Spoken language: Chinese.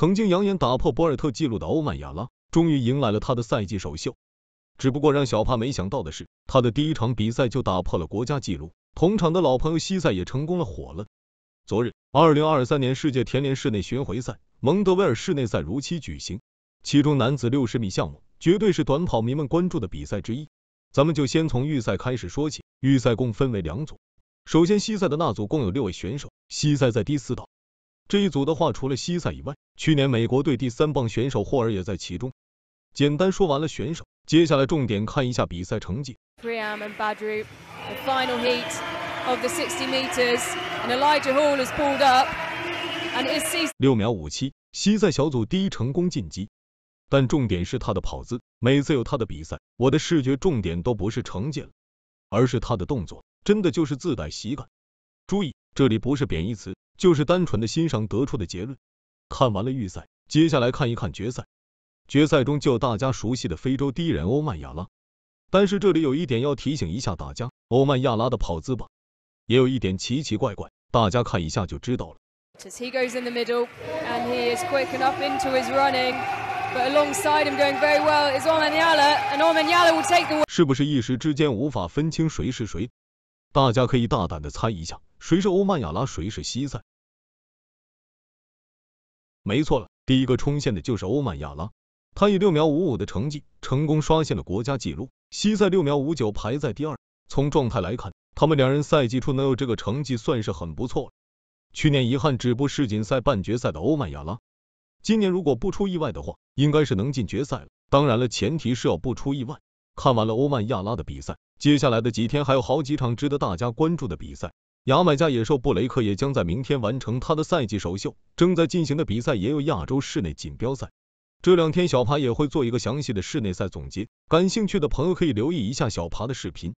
曾经扬言打破博尔特记录的欧曼雅拉，终于迎来了他的赛季首秀。只不过让小帕没想到的是，他的第一场比赛就打破了国家纪录。同场的老朋友西塞也成功了，火了。昨日，二零二三年世界田联室内巡回赛蒙德威尔室内赛如期举行，其中男子六十米项目绝对是短跑迷们关注的比赛之一。咱们就先从预赛开始说起。预赛共分为两组，首先西塞的那组共有六位选手，西塞在第四道。这一组的话，除了西塞以外，去年美国队第三棒选手霍尔也在其中。简单说完了选手，接下来重点看一下比赛成绩。六秒五七，西塞小组第一成功晋级。但重点是他的跑姿，每次有他的比赛，我的视觉重点都不是成绩了，而是他的动作，真的就是自带喜感。注意，这里不是贬义词。就是单纯的欣赏得出的结论。看完了预赛，接下来看一看决赛。决赛中就大家熟悉的非洲第一人欧曼亚拉。但是这里有一点要提醒一下大家，欧曼亚拉的跑姿吧，也有一点奇奇怪怪，大家看一下就知道了。是不是一时之间无法分清谁是谁？大家可以大胆的猜一下，谁是欧曼亚拉，谁是西塞？没错了，第一个冲线的就是欧曼亚拉，他以六秒五五的成绩成功刷新了国家纪录。西塞六秒五九排在第二。从状态来看，他们两人赛季初能有这个成绩算是很不错了。去年遗憾止步世锦赛半决赛的欧曼亚拉，今年如果不出意外的话，应该是能进决赛了。当然了，前提是要不出意外。看完了欧曼亚拉的比赛，接下来的几天还有好几场值得大家关注的比赛。牙买加野兽布雷克也将在明天完成他的赛季首秀。正在进行的比赛也有亚洲室内锦标赛。这两天小爬也会做一个详细的室内赛总结，感兴趣的朋友可以留意一下小爬的视频。